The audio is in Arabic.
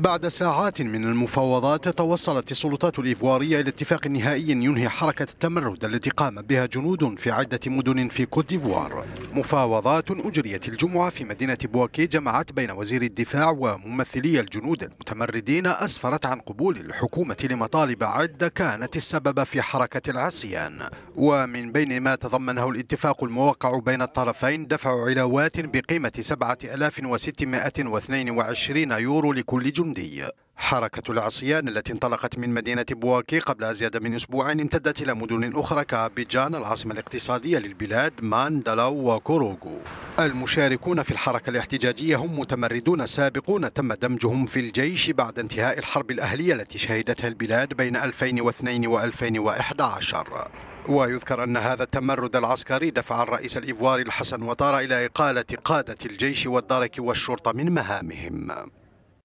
بعد ساعات من المفاوضات توصلت السلطات الإيفوارية إلى اتفاق نهائي ينهي حركة التمرد التي قام بها جنود في عدة مدن في كوت ديفوار مفاوضات أجريت الجمعة في مدينة بواكي جمعت بين وزير الدفاع وممثلي الجنود المتمردين أسفرت عن قبول الحكومة لمطالب عدة كانت السبب في حركة العصيان ومن بين ما تضمنه الاتفاق الموقع بين الطرفين دفع علاوات بقيمة 7622 يورو لكل جنود الحمدي حركة العصيان التي انطلقت من مدينة بواكي قبل أزيد من أسبوعين امتدت إلى مدن أخرى كأبيجان العاصمة الاقتصادية للبلاد ماندلاو وكوروغو المشاركون في الحركة الاحتجاجية هم متمردون سابقون تم دمجهم في الجيش بعد انتهاء الحرب الأهلية التي شهدتها البلاد بين 2002 و2011 ويذكر أن هذا التمرد العسكري دفع الرئيس الإيفواري الحسن وطار إلى إقالة قادة الجيش والدرك والشرطة من مهامهم